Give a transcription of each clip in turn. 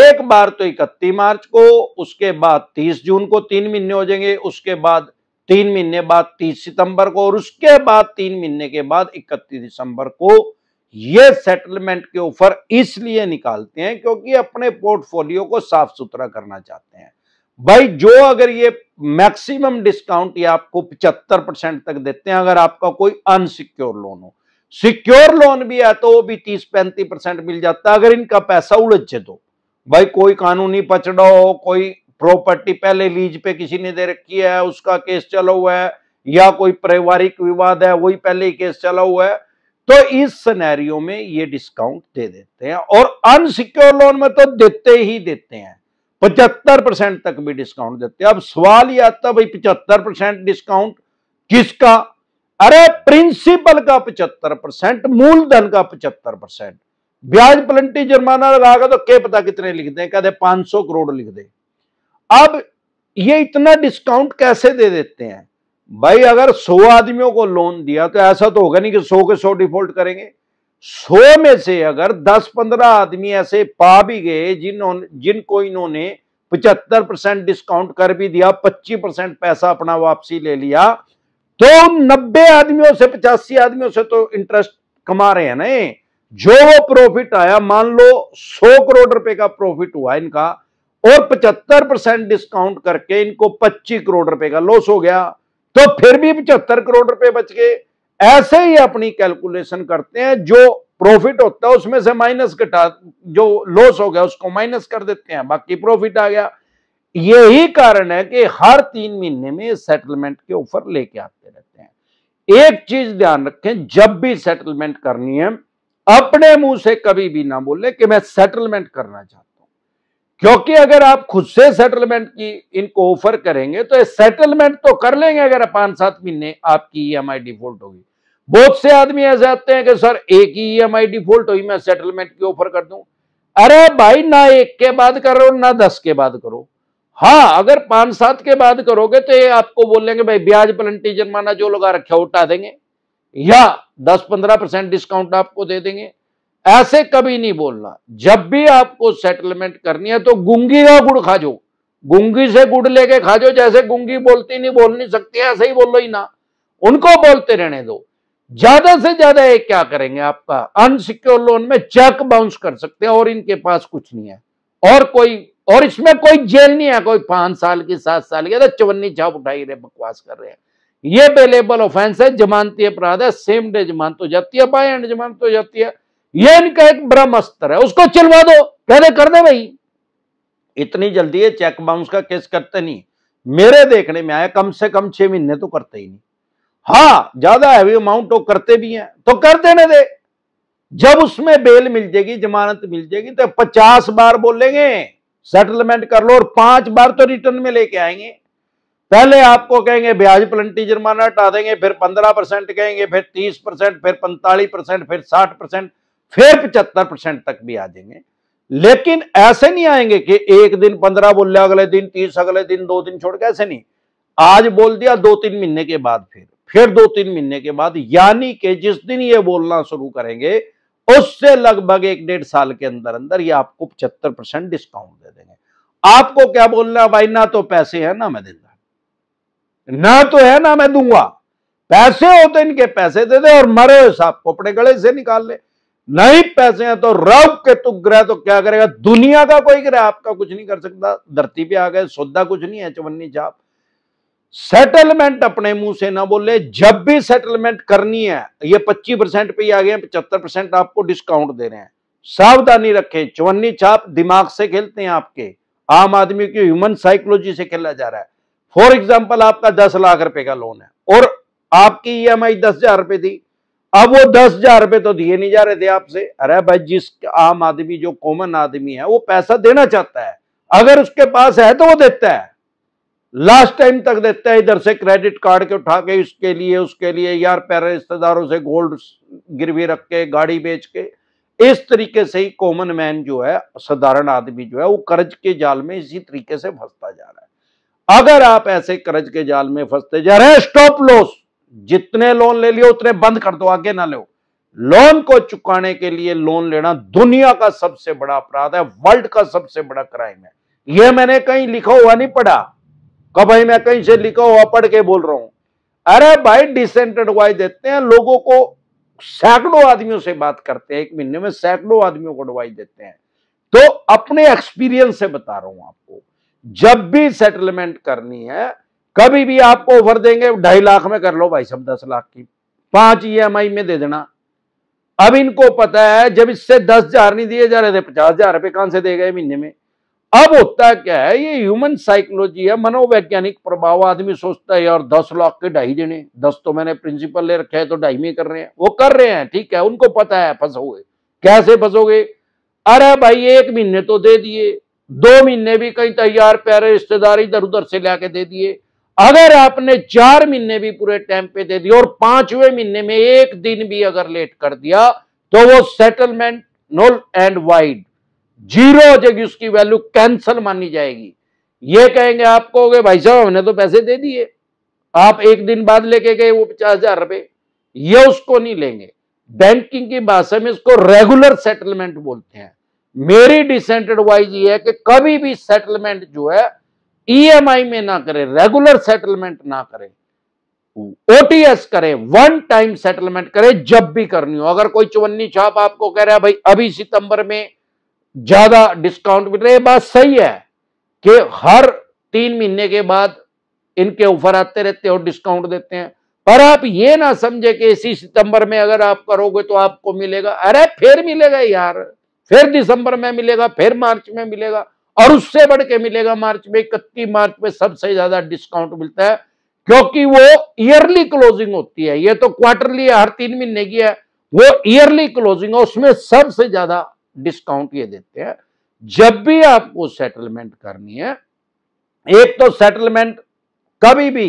एक बार तो इकतीस मार्च को उसके बाद 30 जून को तीन महीने हो जाएंगे उसके बाद तीन महीने बाद 30 सितंबर को और उसके बाद तीन महीने के बाद 31 दिसंबर को यह सेटलमेंट के ऊपर इसलिए निकालते हैं क्योंकि अपने पोर्टफोलियो को साफ सुथरा करना चाहते हैं भाई जो अगर ये मैक्सिमम डिस्काउंट ये आपको 75 परसेंट तक देते हैं अगर आपका कोई अनसिक्योर लोन हो सिक्योर लोन भी है तो वो भी 30 पैंतीस परसेंट मिल जाता है अगर इनका पैसा उलझे दो तो। भाई कोई कानूनी पचड़ा हो कोई प्रॉपर्टी पहले लीज पे किसी ने दे रखी है उसका केस चला हुआ है या कोई पारिवारिक विवाद है वही पहले ही केस चला हुआ है तो इस सिनेरियो में ये डिस्काउंट दे देते हैं और अनसिक्योर लोन में तो देते ही देते हैं पचहत्तर परसेंट तक भी डिस्काउंट देते हैं अब सवाल ये आता भाई पचहत्तर परसेंट डिस्काउंट किसका अरे प्रिंसिपल का पचहत्तर परसेंट मूलधन का पचहत्तर परसेंट ब्याज पलंटी जुर्माना लगाएगा तो के पता कितने लिख दें कहते पांच सौ करोड़ लिख दे अब ये इतना डिस्काउंट कैसे दे देते हैं भाई अगर सौ आदमियों को लोन दिया तो ऐसा तो होगा नहीं कि सौ के सौ डिफॉल्ट करेंगे सौ में से अगर दस पंद्रह आदमी ऐसे पा भी गए जिन्होंने जिनको इन्होंने पचहत्तर परसेंट डिस्काउंट कर भी दिया पच्चीस परसेंट पैसा अपना वापसी ले लिया तो नब्बे आदमियों से पचासी आदमियों से तो इंटरेस्ट कमा रहे हैं ना जो वो प्रॉफिट आया मान लो 100 करोड़ रुपए का प्रॉफिट हुआ इनका और 75 परसेंट डिस्काउंट करके इनको 25 करोड़ रुपए का लॉस हो गया तो फिर भी 75 करोड़ रुपए बच गए ऐसे ही अपनी कैलकुलेशन करते हैं जो प्रॉफिट होता है उसमें से माइनस घटा जो लॉस हो गया उसको माइनस कर देते हैं बाकी प्रॉफिट आ गया यही कारण है कि हर तीन महीने में सेटलमेंट के ऑफर लेके आते रहते हैं एक चीज ध्यान रखें जब भी सेटलमेंट करनी है अपने मुंह से कभी भी ना बोले कि मैं सेटलमेंट करना चाहता हूं क्योंकि अगर आप खुद से सेटलमेंट की इनको ऑफर करेंगे तो सेटलमेंट तो कर लेंगे अगर पांच सात महीने आपकी ई e डिफॉल्ट होगी बहुत से आदमी ऐसे आते हैं कि सर एक ही ईएमआई e डिफॉल्ट हुई मैं सेटलमेंट की ऑफर कर दू अरे भाई ना एक के बाद करो ना दस के बाद करो हाँ अगर पांच सात के बाद करोगे तो ये आपको बोलेंगे भाई ब्याज पलंटी जुर्माना जो लगा रखे उठा देंगे या 10-15 परसेंट डिस्काउंट आपको दे देंगे ऐसे कभी नहीं बोलना जब भी आपको सेटलमेंट करनी है तो गुंगी का गुड़ खा जो गुंगी से गुड़ लेके खा जो जैसे गुंगी बोलती नहीं बोल नहीं सकती ऐसे ही बोलो ही ना उनको बोलते रहने दो ज्यादा से ज्यादा ये क्या करेंगे आपका अनसिक्योर लोन में चेक बाउंस कर सकते हैं और इनके पास कुछ नहीं है और कोई और इसमें कोई जेल नहीं है कोई पांच साल की सात साल की चवन्नी छाप उठाई रहे बकवास कर रहे हैं ये बेलेबल ऑफेंस है जमानती अपराध है सेम डे जमानत हो जाती है बाय एंड जमानत हो जाती है ये इनका एक ब्रह्मस्त्र है उसको चिलवा दो पहले कर दे भाई इतनी जल्दी ये चेक बाउंस का केस करते नहीं मेरे देखने में आया कम से कम छह महीने तो करते ही नहीं हाँ ज्यादा हैवी अमाउंट तो करते भी हैं तो कर देने दे जब उसमें बेल मिल जाएगी जमानत मिल जाएगी तो पचास बार बोलेंगे सेटलमेंट कर लो और पांच बार तो रिटर्न में लेके आएंगे पहले आपको कहेंगे ब्याज पलंटी जुर्माना हटा देंगे फिर पंद्रह परसेंट कहेंगे फिर तीस परसेंट फिर पैंतालीस परसेंट फिर साठ परसेंट फिर पचहत्तर परसेंट तक भी आ जाएंगे लेकिन ऐसे नहीं आएंगे कि एक दिन पंद्रह बोले अगले दिन तीस अगले दिन दो दिन छोड़ के ऐसे नहीं आज बोल दिया दो तीन महीने के बाद फिर फिर दो तीन महीने के बाद यानी कि जिस दिन ये बोलना शुरू करेंगे उससे लगभग एक डेढ़ साल के अंदर अंदर ये आपको पचहत्तर परसेंट डिस्काउंट दे देंगे आपको क्या बोलना भाई ना तो पैसे है ना मैं देता ना तो है ना मैं दूंगा पैसे हो तो इनके पैसे दे दे और मरे हो साहब अपने गले से निकाल ले नहीं पैसे हैं तो रब के तुक ग्रह तो क्या करेगा दुनिया का कोई ग्रह आपका कुछ नहीं कर सकता धरती पे आ गए सौदा कुछ नहीं है चवन्नी छाप सेटलमेंट अपने मुंह से ना बोले जब भी सेटलमेंट करनी है ये पच्चीस परसेंट पे आ गए पचहत्तर परसेंट आपको डिस्काउंट दे रहे हैं सावधानी रखें चवन्नी छाप दिमाग से खेलते हैं आपके आम आदमी की ह्यूमन साइकोलॉजी से खेला जा रहा है फॉर एग्जाम्पल आपका दस लाख रुपए का लोन है और आपकी ई एम आई दस हजार रुपए थी अब वो दस हजार रुपए तो दिए नहीं जा रहे थे आपसे अरे भाई जिस आम आदमी जो कॉमन आदमी है वो पैसा देना चाहता है अगर उसके पास है तो वो देता है लास्ट टाइम तक देता है इधर से क्रेडिट कार्ड के उठा के इसके लिए उसके लिए यार पैर रिश्तेदारों से गोल्ड गिरवी रख के गाड़ी बेच के इस तरीके से ही कॉमन मैन जो है साधारण आदमी जो है वो कर्ज के जाल में इसी तरीके से फंसता जा रहा है अगर आप ऐसे कर्ज के जाल में फंसते जा रहे हैं स्टॉप लॉस जितने लोन ले लियो उतने बंद कर दो आगे ना लो लोन को चुकाने के लिए लोन लेना दुनिया का सबसे बड़ा अपराध है वर्ल्ड का सबसे बड़ा क्राइम है यह मैंने कहीं लिखा हुआ नहीं पढ़ा कब भाई मैं कहीं से लिखा हुआ पढ़ के बोल रहा हूं अरे भाई डिसेंट एडवाइस देते हैं लोगों को सैकड़ों आदमियों से बात करते हैं एक महीने में सैकड़ों आदमियों को एडवाइस देते हैं तो अपने एक्सपीरियंस से बता रहा हूं आपको जब भी सेटलमेंट करनी है कभी भी आपको ऑफर देंगे ढाई लाख में कर लो भाई सब दस लाख की पांच ईएमआई में दे देना अब इनको पता है जब इससे दस हजार नहीं दिए जा रहे थे पचास हजार रुपए कहां से दे गए महीने में अब होता है क्या है ये ह्यूमन साइकोलॉजी है मनोवैज्ञानिक प्रभाव आदमी सोचता है यार दस लाख के ढाई देने दस तो मैंने प्रिंसिपल ले रखे है तो ढाई में कर रहे हैं वो कर रहे हैं ठीक है उनको पता है फंसोगे कैसे फंसोगे अरे भाई एक महीने तो दे दिए दो महीने भी कहीं तैयार प्यारे रिश्तेदार इधर उधर से लाके दे दिए अगर आपने चार महीने भी पूरे टाइम पे दे दिए और पांचवें महीने में एक दिन भी अगर लेट कर दिया तो वो settlement null and void zero हो जाएगी उसकी वैल्यू कैंसल मानी जाएगी ये कहेंगे आपको कि भाई साहब हमने तो पैसे दे दिए आप एक दिन बाद लेके गए वो पचास हजार रुपए ये उसको नहीं लेंगे बैंकिंग की भाषा में इसको रेगुलर सेटलमेंट बोलते हैं मेरी एडवाइज ये है कि कभी भी सेटलमेंट जो है ईएमआई e में ना करें रेगुलर सेटलमेंट ना करें ओटीएस करें वन टाइम सेटलमेंट करें जब भी करनी हो अगर कोई चुवन्नी छाप आपको कह रहा है भाई अभी सितंबर में ज्यादा डिस्काउंट मिल रहा है बात सही है कि हर तीन महीने के बाद इनके ऑफर आते रहते हैं और डिस्काउंट देते हैं पर आप ये ना समझे कि इसी सितंबर में अगर आप करोगे तो आपको मिलेगा अरे फिर मिलेगा यार फिर दिसंबर में मिलेगा फिर मार्च में मिलेगा और उससे बढ़ के मिलेगा मार्च में इकतीस मार्च में सबसे ज्यादा डिस्काउंट मिलता है क्योंकि वो ईयरली क्लोजिंग होती है ये तो क्वार्टरली हर तीन महीने की है वो ईयरली क्लोजिंग है उसमें सबसे ज्यादा डिस्काउंट ये देते हैं जब भी आपको सेटलमेंट करनी है एक तो सेटलमेंट कभी भी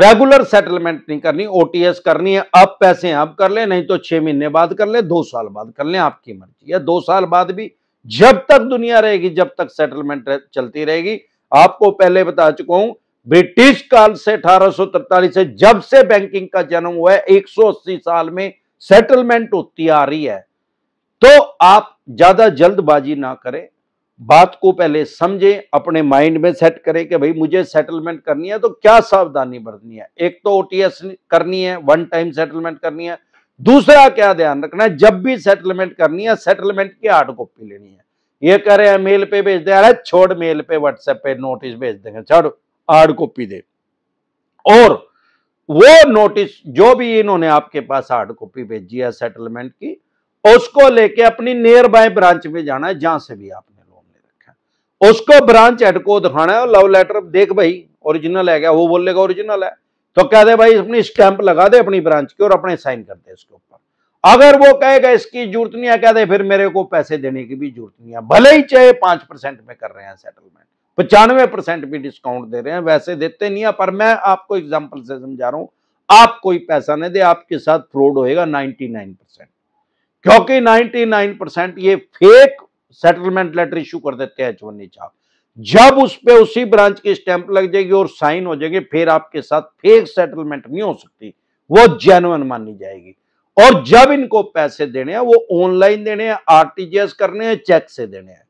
रेगुलर सेटलमेंट नहीं करनी ओटीएस करनी है अब पैसे अब कर ले नहीं तो छह महीने बाद कर ले दो साल बाद कर ले आपकी मर्जी है दो साल बाद भी जब तक दुनिया रहेगी जब तक सेटलमेंट रहे, चलती रहेगी आपको पहले बता चुका हूं ब्रिटिश काल से अठारह से जब से बैंकिंग का जन्म हुआ है एक साल में सेटलमेंट होती आ रही है तो आप ज्यादा जल्दबाजी ना करें बात को पहले समझें अपने माइंड में सेट करें कि भाई मुझे सेटलमेंट करनी है तो क्या सावधानी बरतनी है एक तो ओटीएस करनी है वन टाइम सेटलमेंट करनी है दूसरा क्या ध्यान रखना है जब भी सेटलमेंट करनी है सेटलमेंट की हार्ड कॉपी लेनी है ये कह रहे हैं मेल पे भेज दे अरे छोड़ मेल पे व्हाट्सएप पे नोटिस भेज देंगे छोड़ हार्ड कॉपी दे और वो नोटिस जो भी इन्होंने आपके पास हार्ड कॉपी भेजी है सेटलमेंट की उसको लेके अपनी नियर बाय ब्रांच में जाना है जहां से भी आप उसको ब्रांच हेड को दिखाना है और लव लेटर देख भाई ओरिजिनल है क्या वो बोलेगा ओरिजिनल है तो कह दे भाई अपनी स्टैंप लगा दे अपनी ब्रांच की और अपने साइन कर दे इसके ऊपर अगर वो कहेगा इसकी जरूरत नहीं है कह दे फिर मेरे को पैसे देने की भी जरूरत नहीं है भले ही चाहे पांच परसेंट में कर रहे हैं सेटलमेंट पचानवे परसेंट भी डिस्काउंट दे रहे हैं वैसे देते नहीं है पर मैं आपको एग्जाम्पल से समझा रहा हूं आप कोई पैसा नहीं दे आपके साथ फ्रॉड होएगा 99 परसेंट क्योंकि 99 परसेंट ये फेक सेटलमेंट लेटर इशू कर देते हैं चवन्नी साहब जब उस पर उसी ब्रांच की स्टैंप लग जाएगी और साइन हो जाएगी फिर आपके साथ फेक सेटलमेंट नहीं हो सकती वो जेनुअन मानी जाएगी और जब इनको पैसे देने हैं वो ऑनलाइन देने हैं आरटीजीएस करने हैं चेक से देने हैं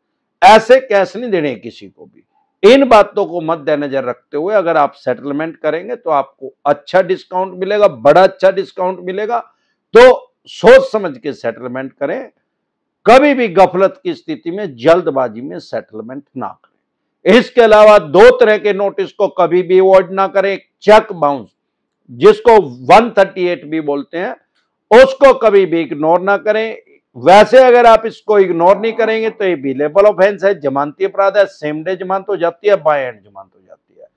ऐसे कैश नहीं देने किसी को भी इन बातों को मद्देनजर रखते हुए अगर आप सेटलमेंट करेंगे तो आपको अच्छा डिस्काउंट मिलेगा बड़ा अच्छा डिस्काउंट मिलेगा तो सोच समझ के सेटलमेंट करें कभी भी गफलत की स्थिति में जल्दबाजी में सेटलमेंट ना करें इसके अलावा दो तरह के नोटिस को कभी भी अवॉइड ना करें चेक बाउंस जिसको 138 भी बोलते हैं उसको कभी भी इग्नोर ना करें वैसे अगर आप इसको इग्नोर नहीं करेंगे तो ये बिलेबल ऑफेंस है जमानती अपराध है सेम डे जमानत हो जाती है बाय एंड जमानत हो जाती है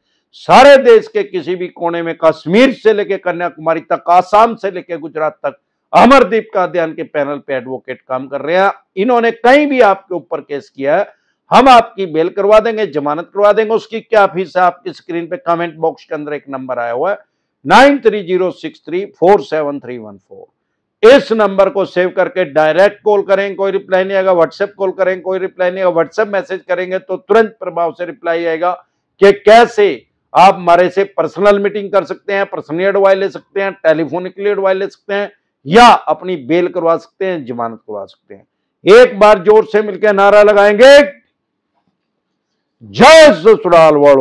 सारे देश के किसी भी कोने में कश्मीर से लेकर कन्याकुमारी तक आसाम से लेकर गुजरात तक अमरदीप कादियान के पैनल पे एडवोकेट काम कर रहे हैं इन्होंने कहीं भी आपके ऊपर केस किया है हम आपकी बेल करवा देंगे जमानत करवा देंगे उसकी क्या फीस है आपकी स्क्रीन पे कमेंट बॉक्स के अंदर एक नंबर आया हुआ है nine three zero six three four seven three one four इस नंबर को सेव करके डायरेक्ट कॉल करें कोई रिप्लाई नहीं आएगा व्हाट्सएप कॉल करें कोई रिप्लाई नहीं आएगा व्हाट्सएप मैसेज करेंगे तो तुरंत प्रभाव से रिप्लाई आएगा कि कैसे आप हमारे से पर्सनल मीटिंग कर सकते हैं पर्सनली एडवाइस ले सकते हैं टेलीफोनिकली एडवाइस ले सकते हैं या अपनी बेल करवा सकते हैं जमानत करवा सकते हैं एक बार जोर से मिलकर नारा लगाएंगे जय ससुराल वालों